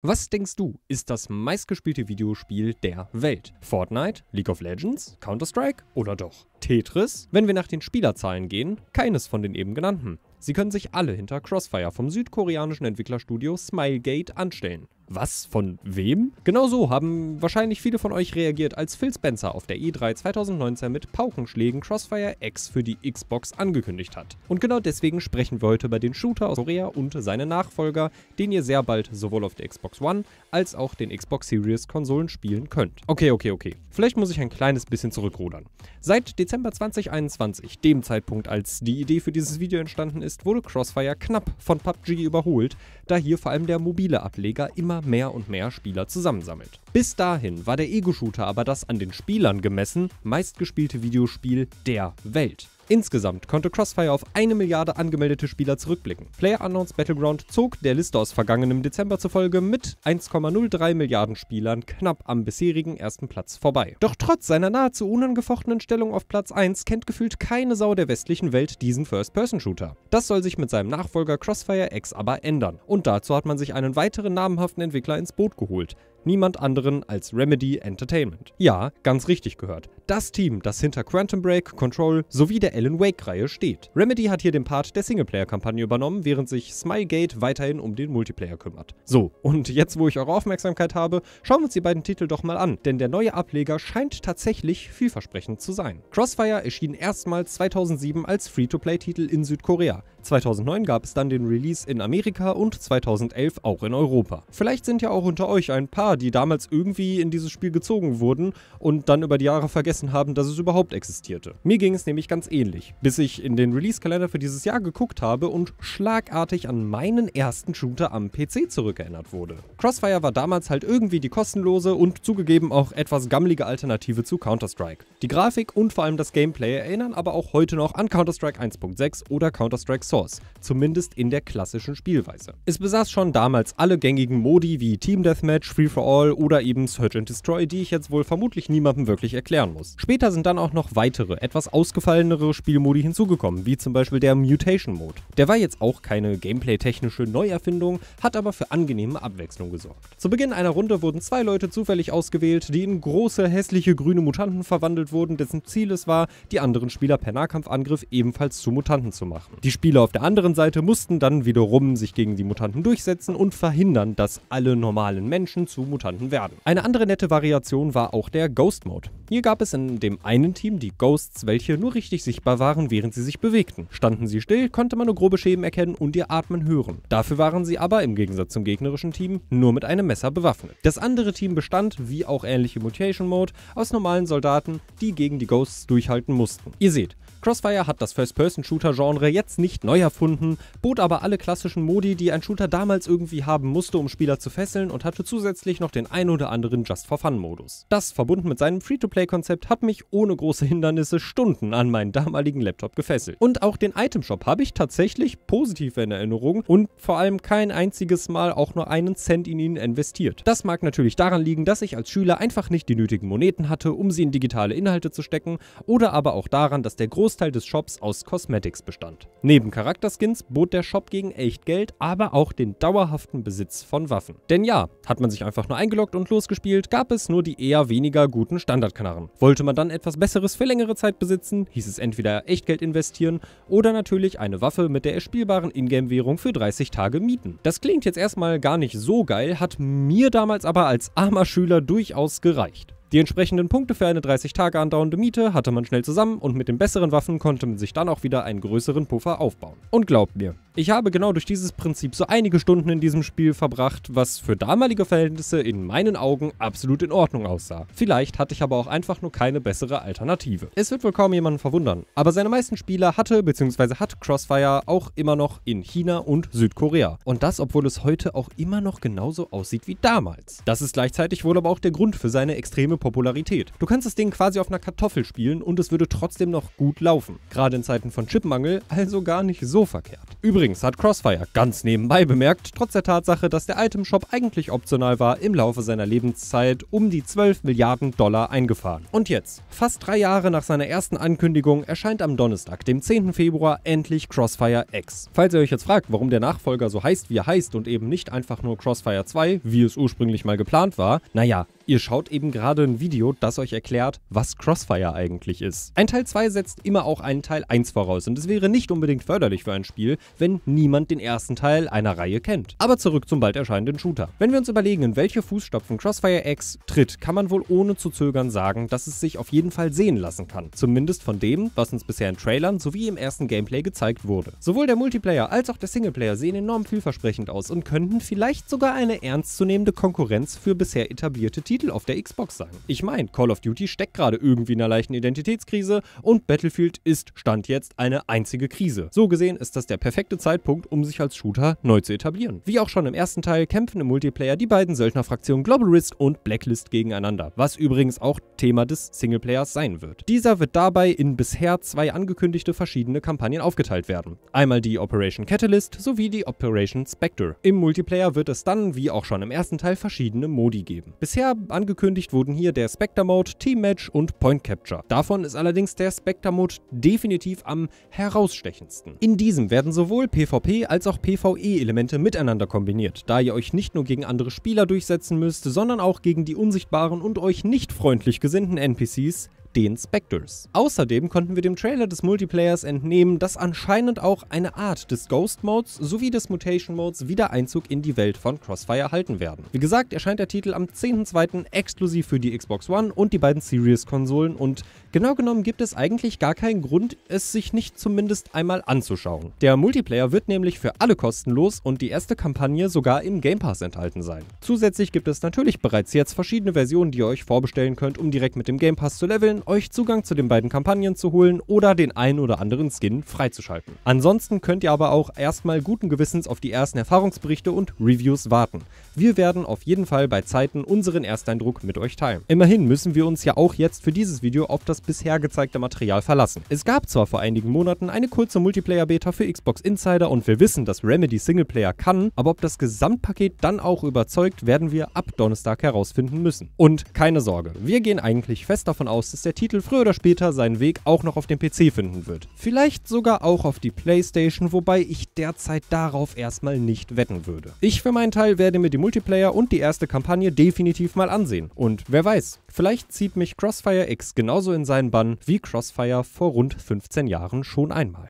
Was denkst du, ist das meistgespielte Videospiel der Welt? Fortnite, League of Legends, Counter-Strike oder doch Tetris? Wenn wir nach den Spielerzahlen gehen, keines von den eben genannten. Sie können sich alle hinter Crossfire vom südkoreanischen Entwicklerstudio Smilegate anstellen was von wem? Genau so haben wahrscheinlich viele von euch reagiert, als Phil Spencer auf der E3 2019 mit Paukenschlägen Crossfire X für die Xbox angekündigt hat. Und genau deswegen sprechen wir heute über den Shooter aus Korea und seine Nachfolger, den ihr sehr bald sowohl auf der Xbox One als auch den Xbox Series Konsolen spielen könnt. Okay, okay, okay. Vielleicht muss ich ein kleines bisschen zurückrudern. Seit Dezember 2021, dem Zeitpunkt, als die Idee für dieses Video entstanden ist, wurde Crossfire knapp von PUBG überholt, da hier vor allem der mobile Ableger immer mehr und mehr Spieler zusammensammelt. Bis dahin war der Ego-Shooter aber das an den Spielern gemessen meistgespielte Videospiel der Welt. Insgesamt konnte Crossfire auf eine Milliarde angemeldete Spieler zurückblicken. PlayerUnknowns Battleground zog der Liste aus vergangenem Dezember zufolge mit 1,03 Milliarden Spielern knapp am bisherigen ersten Platz vorbei. Doch trotz seiner nahezu unangefochtenen Stellung auf Platz 1 kennt gefühlt keine Sau der westlichen Welt diesen First-Person-Shooter. Das soll sich mit seinem Nachfolger Crossfire X aber ändern. Und dazu hat man sich einen weiteren namhaften Entwickler ins Boot geholt, niemand anderen als Remedy Entertainment. Ja, ganz richtig gehört. Das Team, das hinter Quantum Break, Control sowie der Alan Wake-Reihe steht. Remedy hat hier den Part der Singleplayer-Kampagne übernommen, während sich Smilegate weiterhin um den Multiplayer kümmert. So, und jetzt wo ich eure Aufmerksamkeit habe, schauen wir uns die beiden Titel doch mal an, denn der neue Ableger scheint tatsächlich vielversprechend zu sein. Crossfire erschien erstmals 2007 als Free-to-Play-Titel in Südkorea. 2009 gab es dann den Release in Amerika und 2011 auch in Europa. Vielleicht sind ja auch unter euch ein paar, die damals irgendwie in dieses Spiel gezogen wurden und dann über die Jahre vergessen haben, dass es überhaupt existierte. Mir ging es nämlich ganz ähnlich, bis ich in den Release-Kalender für dieses Jahr geguckt habe und schlagartig an meinen ersten Shooter am PC zurückerinnert wurde. Crossfire war damals halt irgendwie die kostenlose und zugegeben auch etwas gammelige Alternative zu Counter-Strike. Die Grafik und vor allem das Gameplay erinnern aber auch heute noch an Counter-Strike 1.6 oder Counter-Strike Source. Force, zumindest in der klassischen Spielweise. Es besaß schon damals alle gängigen Modi wie Team Deathmatch, Free for All oder eben Search and Destroy, die ich jetzt wohl vermutlich niemandem wirklich erklären muss. Später sind dann auch noch weitere, etwas ausgefallenere Spielmodi hinzugekommen, wie zum Beispiel der Mutation Mode. Der war jetzt auch keine gameplay-technische Neuerfindung, hat aber für angenehme Abwechslung gesorgt. Zu Beginn einer Runde wurden zwei Leute zufällig ausgewählt, die in große, hässliche grüne Mutanten verwandelt wurden, dessen Ziel es war, die anderen Spieler per Nahkampfangriff ebenfalls zu Mutanten zu machen. Die Spieler Spieler auf der anderen Seite mussten dann wiederum sich gegen die Mutanten durchsetzen und verhindern, dass alle normalen Menschen zu Mutanten werden. Eine andere nette Variation war auch der Ghost Mode. Hier gab es in dem einen Team die Ghosts, welche nur richtig sichtbar waren, während sie sich bewegten. Standen sie still, konnte man nur grobe Schäden erkennen und ihr Atmen hören. Dafür waren sie aber im Gegensatz zum gegnerischen Team nur mit einem Messer bewaffnet. Das andere Team bestand, wie auch ähnliche Mutation Mode, aus normalen Soldaten, die gegen die Ghosts durchhalten mussten. Ihr seht, Crossfire hat das First-Person-Shooter-Genre jetzt nicht neu erfunden, bot aber alle klassischen Modi, die ein Shooter damals irgendwie haben musste, um Spieler zu fesseln und hatte zusätzlich noch den ein oder anderen Just-for-Fun-Modus. Das, verbunden mit seinem Free-to-Play-Konzept, hat mich ohne große Hindernisse Stunden an meinen damaligen Laptop gefesselt. Und auch den Itemshop habe ich tatsächlich positiv in Erinnerung und vor allem kein einziges Mal auch nur einen Cent in ihn investiert. Das mag natürlich daran liegen, dass ich als Schüler einfach nicht die nötigen Moneten hatte, um sie in digitale Inhalte zu stecken, oder aber auch daran, dass der Großteil des Shops aus Cosmetics bestand. Neben Charakterskins bot der Shop gegen Echtgeld aber auch den dauerhaften Besitz von Waffen. Denn ja, hat man sich einfach nur eingeloggt und losgespielt, gab es nur die eher weniger guten Standardknarren. Wollte man dann etwas Besseres für längere Zeit besitzen, hieß es entweder Echtgeld investieren oder natürlich eine Waffe mit der erspielbaren Ingame-Währung für 30 Tage mieten. Das klingt jetzt erstmal gar nicht so geil, hat mir damals aber als armer Schüler durchaus gereicht. Die entsprechenden Punkte für eine 30 Tage andauernde Miete hatte man schnell zusammen und mit den besseren Waffen konnte man sich dann auch wieder einen größeren Puffer aufbauen. Und glaubt mir, ich habe genau durch dieses Prinzip so einige Stunden in diesem Spiel verbracht, was für damalige Verhältnisse in meinen Augen absolut in Ordnung aussah. Vielleicht hatte ich aber auch einfach nur keine bessere Alternative. Es wird wohl kaum jemanden verwundern, aber seine meisten Spieler hatte bzw. hat Crossfire auch immer noch in China und Südkorea. Und das, obwohl es heute auch immer noch genauso aussieht wie damals. Das ist gleichzeitig wohl aber auch der Grund für seine extreme Popularität. Du kannst das Ding quasi auf einer Kartoffel spielen und es würde trotzdem noch gut laufen. Gerade in Zeiten von Chipmangel, also gar nicht so verkehrt. Übrigens hat Crossfire ganz nebenbei bemerkt, trotz der Tatsache, dass der Itemshop eigentlich optional war, im Laufe seiner Lebenszeit um die 12 Milliarden Dollar eingefahren. Und jetzt, fast drei Jahre nach seiner ersten Ankündigung, erscheint am Donnerstag, dem 10. Februar, endlich Crossfire X. Falls ihr euch jetzt fragt, warum der Nachfolger so heißt, wie er heißt und eben nicht einfach nur Crossfire 2, wie es ursprünglich mal geplant war, naja, Ihr schaut eben gerade ein Video, das euch erklärt, was Crossfire eigentlich ist. Ein Teil 2 setzt immer auch einen Teil 1 voraus und es wäre nicht unbedingt förderlich für ein Spiel, wenn niemand den ersten Teil einer Reihe kennt. Aber zurück zum bald erscheinenden Shooter. Wenn wir uns überlegen, in welche Fußstapfen Crossfire X tritt, kann man wohl ohne zu zögern sagen, dass es sich auf jeden Fall sehen lassen kann. Zumindest von dem, was uns bisher in Trailern sowie im ersten Gameplay gezeigt wurde. Sowohl der Multiplayer als auch der Singleplayer sehen enorm vielversprechend aus und könnten vielleicht sogar eine ernstzunehmende Konkurrenz für bisher etablierte Titel Titel auf der Xbox sein. Ich meine, Call of Duty steckt gerade irgendwie in einer leichten Identitätskrise und Battlefield ist Stand jetzt eine einzige Krise. So gesehen ist das der perfekte Zeitpunkt, um sich als Shooter neu zu etablieren. Wie auch schon im ersten Teil kämpfen im Multiplayer die beiden Söldnerfraktionen Global Risk und Blacklist gegeneinander, was übrigens auch Thema des Singleplayers sein wird. Dieser wird dabei in bisher zwei angekündigte verschiedene Kampagnen aufgeteilt werden. Einmal die Operation Catalyst sowie die Operation Spectre. Im Multiplayer wird es dann, wie auch schon im ersten Teil, verschiedene Modi geben. Bisher Angekündigt wurden hier der Spectre Mode, Team Match und Point Capture. Davon ist allerdings der Spectre Mode definitiv am herausstechendsten. In diesem werden sowohl PvP als auch PvE-Elemente miteinander kombiniert, da ihr euch nicht nur gegen andere Spieler durchsetzen müsst, sondern auch gegen die unsichtbaren und euch nicht freundlich gesinnten NPCs, den Spectres. Außerdem konnten wir dem Trailer des Multiplayers entnehmen, dass anscheinend auch eine Art des Ghost Modes sowie des Mutation Modes wieder Einzug in die Welt von Crossfire halten werden. Wie gesagt, erscheint der Titel am 10.02. exklusiv für die Xbox One und die beiden Series-Konsolen und genau genommen gibt es eigentlich gar keinen Grund, es sich nicht zumindest einmal anzuschauen. Der Multiplayer wird nämlich für alle kostenlos und die erste Kampagne sogar im Game Pass enthalten sein. Zusätzlich gibt es natürlich bereits jetzt verschiedene Versionen, die ihr euch vorbestellen könnt, um direkt mit dem Game Pass zu leveln, sein, euch Zugang zu den beiden Kampagnen zu holen oder den einen oder anderen Skin freizuschalten. Ansonsten könnt ihr aber auch erstmal guten Gewissens auf die ersten Erfahrungsberichte und Reviews warten. Wir werden auf jeden Fall bei Zeiten unseren Ersteindruck mit euch teilen. Immerhin müssen wir uns ja auch jetzt für dieses Video auf das bisher gezeigte Material verlassen. Es gab zwar vor einigen Monaten eine kurze Multiplayer-Beta für Xbox Insider und wir wissen, dass Remedy Singleplayer kann, aber ob das Gesamtpaket dann auch überzeugt, werden wir ab Donnerstag herausfinden müssen. Und keine Sorge, wir gehen eigentlich fest davon aus, dass der der Titel früher oder später seinen Weg auch noch auf den PC finden wird. Vielleicht sogar auch auf die Playstation, wobei ich derzeit darauf erstmal nicht wetten würde. Ich für meinen Teil werde mir die Multiplayer und die erste Kampagne definitiv mal ansehen. Und wer weiß, vielleicht zieht mich Crossfire X genauso in seinen Bann wie Crossfire vor rund 15 Jahren schon einmal.